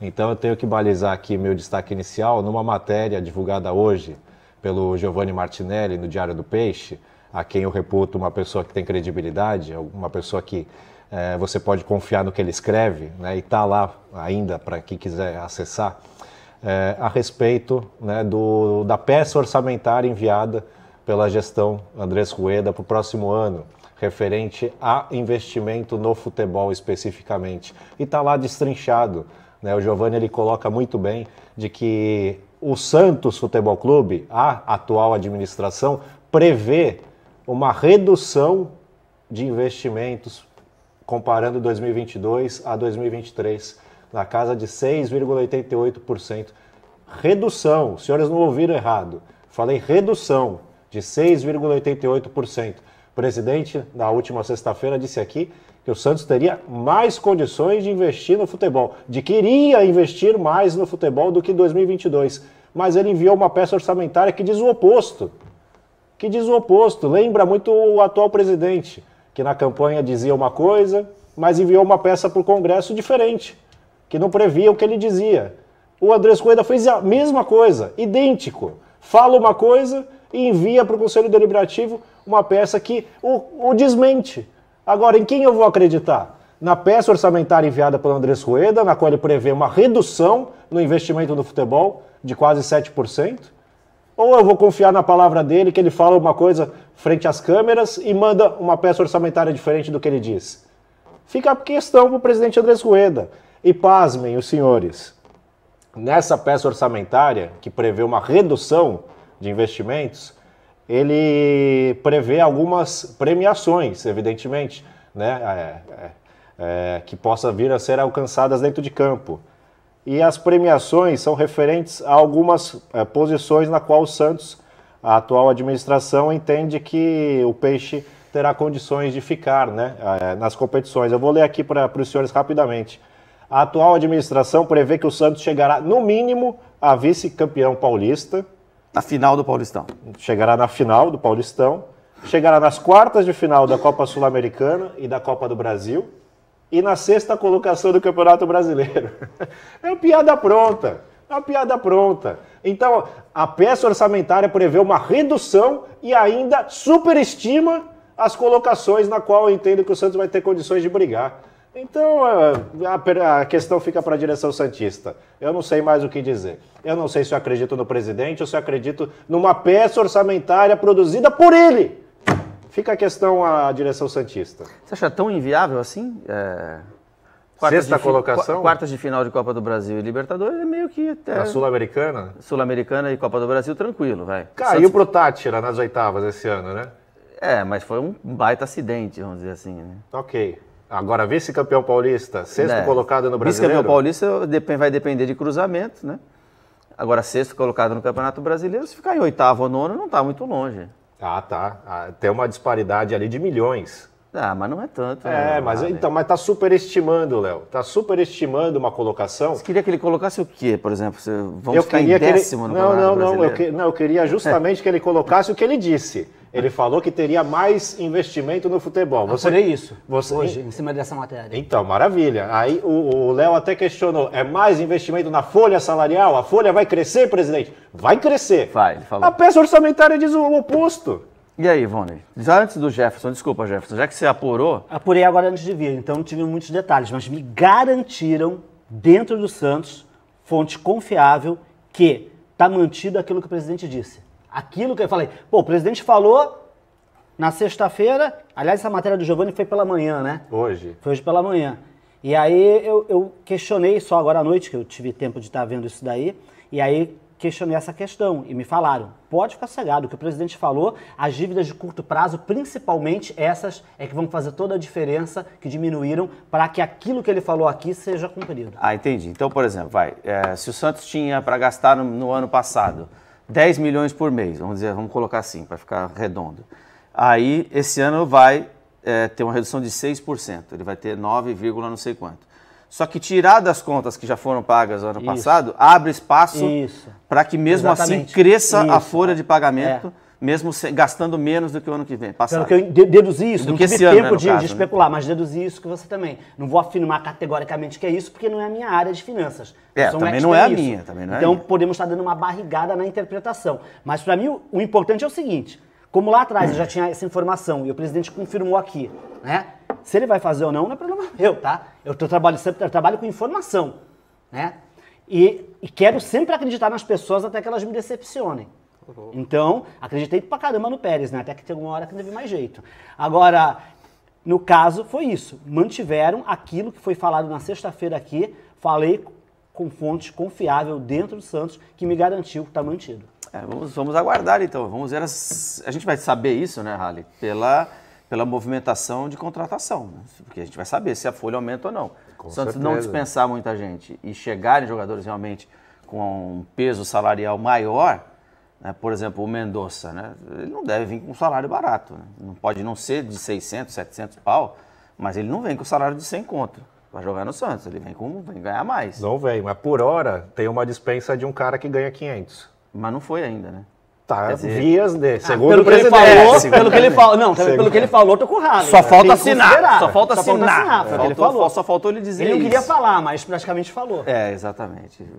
Então eu tenho que balizar aqui meu destaque inicial numa matéria divulgada hoje pelo Giovanni Martinelli no Diário do Peixe, a quem eu reputo uma pessoa que tem credibilidade, uma pessoa que é, você pode confiar no que ele escreve, né, e está lá ainda para quem quiser acessar, é, a respeito né, do, da peça orçamentária enviada pela gestão Andrés Rueda para o próximo ano, referente a investimento no futebol especificamente. E está lá destrinchado né? O Giovanni ele coloca muito bem de que o Santos Futebol Clube, a atual administração, prevê uma redução de investimentos comparando 2022 a 2023, na casa de 6,88%. Redução, os senhores não ouviram errado. Falei redução de 6,88%. O presidente, na última sexta-feira, disse aqui que o Santos teria mais condições de investir no futebol, de queria investir mais no futebol do que em 2022. Mas ele enviou uma peça orçamentária que diz o oposto. Que diz o oposto. Lembra muito o atual presidente, que na campanha dizia uma coisa, mas enviou uma peça para o Congresso diferente, que não previa o que ele dizia. O Andrés Coelho fez a mesma coisa, idêntico. Fala uma coisa e envia para o Conselho Deliberativo uma peça que o, o desmente. Agora, em quem eu vou acreditar? Na peça orçamentária enviada pelo Andrés Rueda, na qual ele prevê uma redução no investimento no futebol de quase 7%? Ou eu vou confiar na palavra dele, que ele fala uma coisa frente às câmeras e manda uma peça orçamentária diferente do que ele diz? Fica a questão para o presidente Andrés Rueda. E pasmem os senhores, nessa peça orçamentária, que prevê uma redução de investimentos, ele prevê algumas premiações, evidentemente, né? É, é, é, que possa vir a ser alcançadas dentro de campo. E as premiações são referentes a algumas é, posições na qual o Santos, a atual administração, entende que o Peixe terá condições de ficar né, é, nas competições. Eu vou ler aqui para os senhores rapidamente. A atual administração prevê que o Santos chegará, no mínimo, a vice-campeão paulista, na final do Paulistão. Chegará na final do Paulistão, chegará nas quartas de final da Copa Sul-Americana e da Copa do Brasil e na sexta colocação do Campeonato Brasileiro. É uma piada pronta. É uma piada pronta. Então, a peça orçamentária prevê uma redução e ainda superestima as colocações na qual eu entendo que o Santos vai ter condições de brigar. Então é, a, questão fica para a direção Santista. Eu não sei mais o que dizer. Eu não sei se eu acredito no presidente ou se eu acredito numa peça orçamentária produzida por ele. Fica a questão à direção Santista. Você acha tão inviável assim? É... Sexta de, colocação? Quartas de final de Copa do Brasil e Libertadores é meio que até. Na Sul-Americana? Sul-Americana e Copa do Brasil, tranquilo, vai. Caiu o pro Tátira nas oitavas esse ano, né? É, mas foi um baita acidente, vamos dizer assim, né? Ok. Agora, vice-campeão paulista, sexto né? colocado no brasileiro. Vice-campeão paulista vai depender de cruzamento, né? Agora, sexto colocado no Campeonato Brasileiro, se ficar em oitavo ou nono, não está muito longe. Ah, tá. Ah, tem uma disparidade ali de milhões. Ah, mas não é tanto. É, né? mas ah, então, mas tá superestimando, Léo. Tá superestimando uma colocação. Você queria que ele colocasse o quê, por exemplo? vamos eu ficar em décimo ele... no não, Campeonato não, Brasileiro? Não, não, não. não, eu queria justamente que ele colocasse o que ele disse ele falou que teria mais investimento no futebol. Ah, você Apoiei isso. Você... Hoje, em cima dessa matéria. Então, maravilha. Aí o Léo até questionou: é mais investimento na folha salarial? A folha vai crescer, presidente? Vai crescer. Vai, ele falou. A peça orçamentária diz o oposto. E aí, Ivone? Já antes do Jefferson, desculpa, Jefferson, já que você apurou. Apurei agora antes de vir, então não tive muitos detalhes, mas me garantiram, dentro do Santos, fonte confiável, que está mantido aquilo que o presidente disse Aquilo que eu falei, pô, o presidente falou na sexta-feira, aliás, essa matéria do Giovanni foi pela manhã, né? Hoje. Foi hoje pela manhã. E aí eu, eu questionei só agora à noite, que eu tive tempo de estar tá vendo isso daí, e aí questionei essa questão e me falaram: pode ficar cegado, o que o presidente falou, as dívidas de curto prazo, principalmente essas, é que vão fazer toda a diferença, que diminuíram, para que aquilo que ele falou aqui seja cumprido. Ah, entendi. Então, por exemplo, vai, é, se o Santos tinha para gastar no, no ano passado. 10 milhões por mês, vamos dizer, vamos colocar assim, para ficar redondo. Aí, esse ano vai é, ter uma redução de 6%, ele vai ter 9, não sei quanto. Só que tirar das contas que já foram pagas ano Isso. passado, abre espaço para que mesmo assim Exatamente. assim cresça Isso. a folha de pagamento. É mesmo gastando menos do que o ano que vem. Passado. Pelo que eu deduzi isso, do não que esse tempo ano, né, de, caso, de, né? especular, né? mas deduzi isso que você também. Não vou afirmar categoricamente que é isso, porque não é a minha área de finanças. É, também não é, a minha, também não é Então podemos estar dando uma barrigada na interpretação. Mas para mim o, o importante é o seguinte: como lá atrás eu já tinha essa informação e o presidente confirmou aqui, né? Se ele vai fazer ou não, não é problema meu, tá? Eu, tô trabalho, sempre, eu trabalho com informação, né? E, e quero sempre acreditar nas pessoas até que elas me decepcionem. Uhum. Então, acreditei pra caramba no Pérez, né? Até que teve uma hora que não teve mais jeito. Agora, no caso, foi isso. Mantiveram aquilo que foi falado na sexta-feira aqui. Falei com fonte confiável dentro do Santos que me garantiu que está mantido. É, vamos, vamos aguardar então. Vamos ver. As... A gente vai saber isso, né, Rally? Pela, pela movimentação de contratação. Né? Porque a gente vai saber se a folha aumenta ou não. Com o Santos certeza. não dispensar muita gente e chegarem jogadores realmente com um peso salarial maior, né? Por exemplo, o Mendonça, né? ele não deve vir com um salário barato. Né? Não pode não ser de 600, 700 pau, mas ele não vem com salário de 100 conto para jogar no Santos. Ele vem com vem ganhar mais. Não vem, mas por hora tem uma dispensa de um cara que ganha 500. Mas não foi ainda, né? Tá, dizer, vias de. Segundo pelo o presidente. Que ele falou, é, pelo que ele falou, não, segundo. pelo que ele falou, é, tô com raiva. Só, só falta assinar. Só falta assinar. Só faltou, ele falou. Só faltou ele dizer Ele não queria falar, mas praticamente falou. É, exatamente.